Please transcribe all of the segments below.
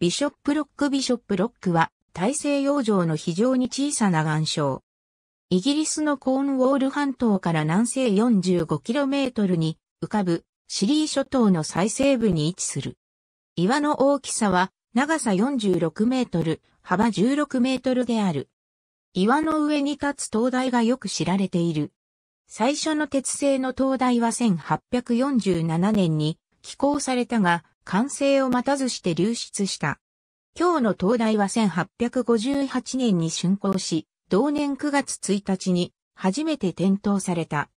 ビショップロックビショップロックは大西洋上の非常に小さな岩礁。イギリスのコーンウォール半島から南西 45km に浮かぶシリー諸島の最西部に位置する。岩の大きさは長さ46メートル、幅16メートルである。岩の上に立つ灯台がよく知られている。最初の鉄製の灯台は1847年に寄港されたが、完成を待たずして流出した。今日の灯台は1858年に竣工し、同年9月1日に初めて点灯された。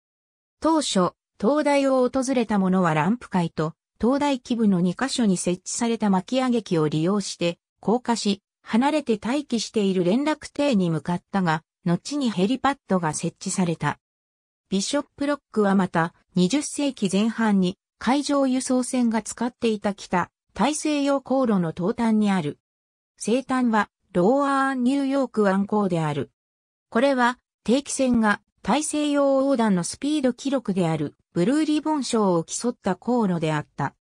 当初、灯台を訪れた者はランプ会と、灯台基部の2カ所に設置された巻き上げ機を利用して、降下し、離れて待機している連絡艇に向かったが、後にヘリパッドが設置された。ビショップロックはまた、20世紀前半に海上輸送船が使っていた北、大西洋航路の東端にある。西端は、ローアーンニューヨーク湾港である。これは、定期船が大西洋横断のスピード記録であるブルーリボン賞を競った航路であった。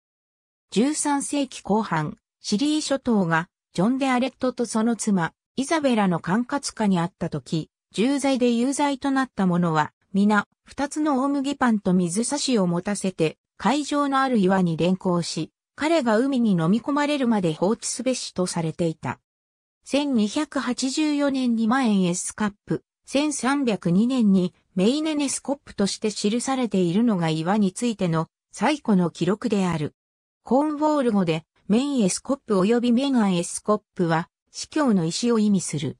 13世紀後半、シリー諸島がジョン・デ・アレットとその妻、イザベラの管轄下にあった時、重罪で有罪となった者は、皆、二つの大麦パンと水差しを持たせて、海上のある岩に連行し、彼が海に飲み込まれるまで放置すべしとされていた。1284年にマエンエスカップ、1302年にメイネネスコップとして記されているのが岩についての最古の記録である。コーンウォール語でメインエスコップ及びメガンエスコップは司教の石を意味する。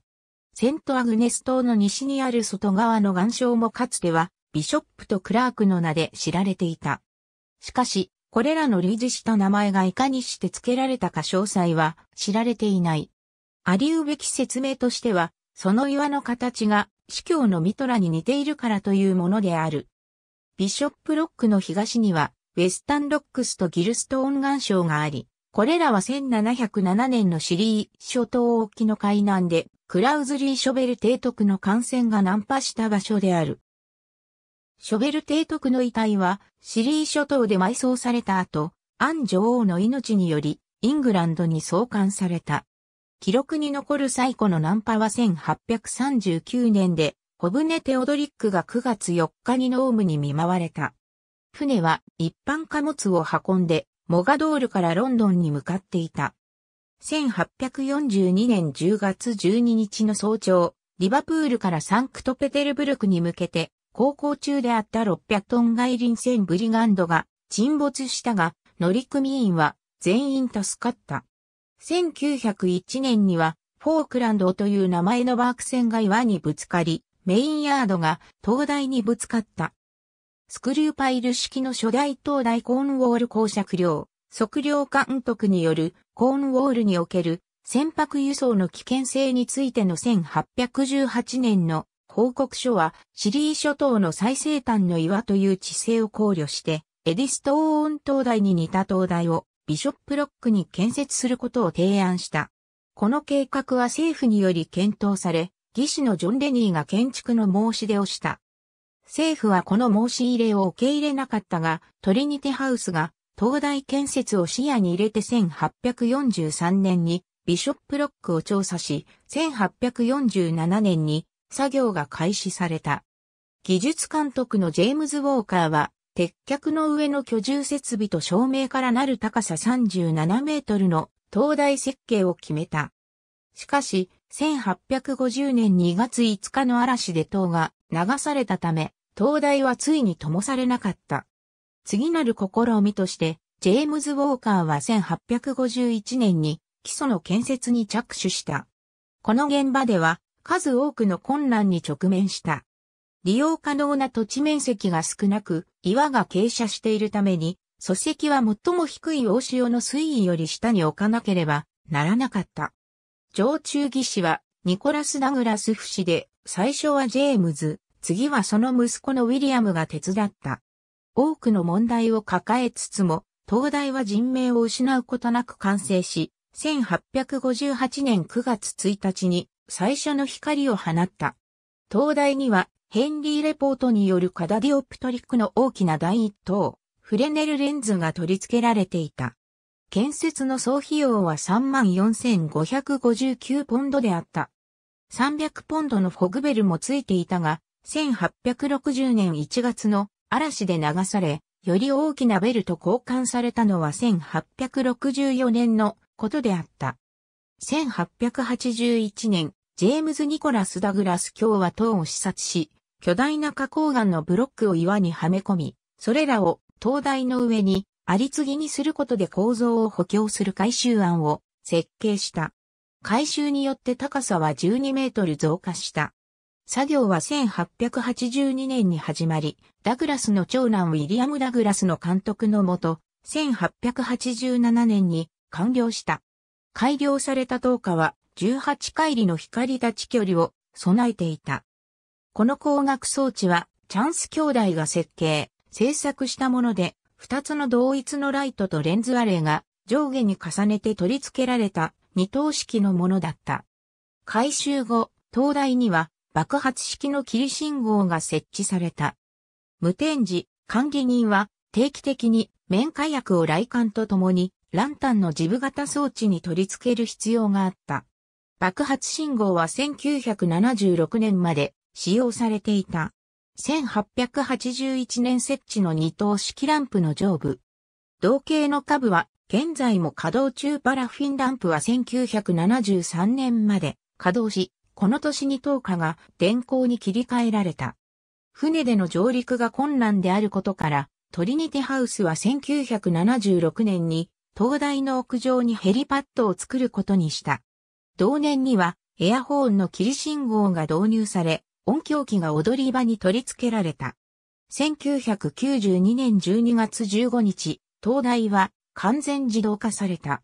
セントアグネス島の西にある外側の岩礁もかつてはビショップとクラークの名で知られていた。しかし、これらの類似した名前がいかにして付けられたか詳細は知られていない。ありうべき説明としては、その岩の形が司教のミトラに似ているからというものである。ビショップロックの東には、ウェスタンロックスとギルストーン岩礁があり、これらは1707年のシリー諸島沖の海南で、クラウズリー・ショベル提督の艦船が難破した場所である。ショベル提督の遺体は、シリー諸島で埋葬された後、アン女王の命により、イングランドに送還された。記録に残る最古のナンパは1839年で、ホブネ・テオドリックが9月4日にノームに見舞われた。船は一般貨物を運んで、モガドールからロンドンに向かっていた。1842年10月12日の早朝、リバプールからサンクトペテルブルクに向けて、航行中であった600トン外輪船ブリガンドが沈没したが、乗組員は全員助かった。1901年には、フォークランドという名前のバーク船が岩にぶつかり、メインヤードが灯台にぶつかった。スクリューパイル式の初代灯台コーンウォール公爵領、測量監督によるコーンウォールにおける船舶輸送の危険性についての1818年の報告書は、シリー諸島の最西端の岩という地勢を考慮して、エディストーン灯台に似た灯台をビショップロックに建設することを提案した。この計画は政府により検討され、技師のジョン・レニーが建築の申し出をした。政府はこの申し入れを受け入れなかったが、トリニテハウスが灯台建設を視野に入れて1843年にビショップロックを調査し、1847年に作業が開始された。技術監督のジェームズ・ウォーカーは、鉄脚の上の居住設備と照明からなる高さ37メートルの灯台設計を決めた。しかし、1850年2月5日の嵐で塔が流されたため、灯台はついに灯されなかった。次なる試みとして、ジェームズ・ウォーカーは1851年に基礎の建設に着手した。この現場では、数多くの困難に直面した。利用可能な土地面積が少なく、岩が傾斜しているために、礎石は最も低い大潮の水位より下に置かなければならなかった。常駐技師はニコラス・ダグラス不死で、最初はジェームズ、次はその息子のウィリアムが手伝った。多くの問題を抱えつつも、東大は人命を失うことなく完成し、1858年9月1日に最初の光を放った。灯台には、ヘンリー・レポートによるカダディオプトリックの大きな第一等、フレネルレンズが取り付けられていた。建設の総費用は34,559ポンドであった。300ポンドのフォグベルもついていたが、1860年1月の嵐で流され、より大きなベルと交換されたのは1864年のことであった。1881年、ジェームズ・ニコラス・ダグラス卿は塔を視察し、巨大な花崗岩のブロックを岩にはめ込み、それらを灯台の上にあり継ぎにすることで構造を補強する改修案を設計した。改修によって高さは12メートル増加した。作業は1882年に始まり、ダグラスの長男ウィリアム・ダグラスの監督のもと、1887年に完了した。改良された灯火は18回りの光立ち距離を備えていた。この光学装置はチャンス兄弟が設計、制作したもので、2つの同一のライトとレンズアレイが上下に重ねて取り付けられた二等式のものだった。回収後、灯台には爆発式の霧信号が設置された。無展示、管理人は定期的に面火薬を来館とともにランタンのジブ型装置に取り付ける必要があった。爆発信号は1976年まで使用されていた。1881年設置の二等式ランプの上部。同型の下部は現在も稼働中パラフィンランプは1973年まで稼働し、この年に灯火が電光に切り替えられた。船での上陸が困難であることから、トリニテハウスは1976年に灯台の屋上にヘリパッドを作ることにした。同年にはエアホーンの霧信号が導入され、音響機が踊り場に取り付けられた。1992年12月15日、東大は完全自動化された。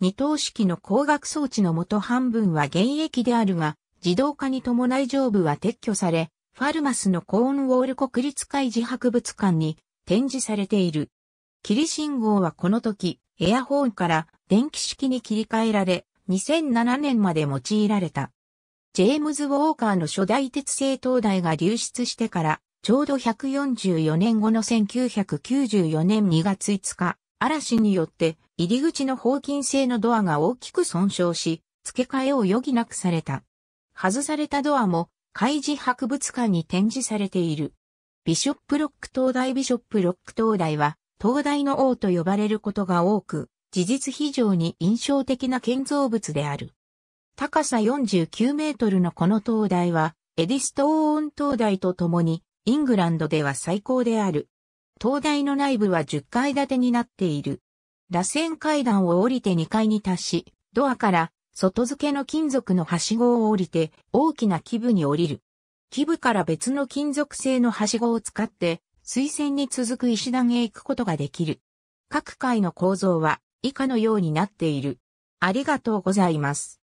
二等式の光学装置の元半分は現役であるが、自動化に伴い上部は撤去され、ファルマスのコーンウォール国立海事博物館に展示されている。霧信号はこの時、エアホーンから電気式に切り替えられ、2007年まで用いられた。ジェームズ・ウォーカーの初代鉄製灯台が流出してから、ちょうど144年後の1994年2月5日、嵐によって入り口の方金製のドアが大きく損傷し、付け替えを余儀なくされた。外されたドアも海事博物館に展示されている。ビショップロック灯台ビショップロック灯台は、灯台の王と呼ばれることが多く、事実非常に印象的な建造物である。高さ49メートルのこの灯台は、エディストーン灯台とともに、イングランドでは最高である。灯台の内部は10階建てになっている。螺旋階段を降りて2階に達し、ドアから外付けの金属のはしごを降りて大きな基部に降りる。基部から別の金属製のはしごを使って水線に続く石段へ行くことができる。各階の構造は以下のようになっている。ありがとうございます。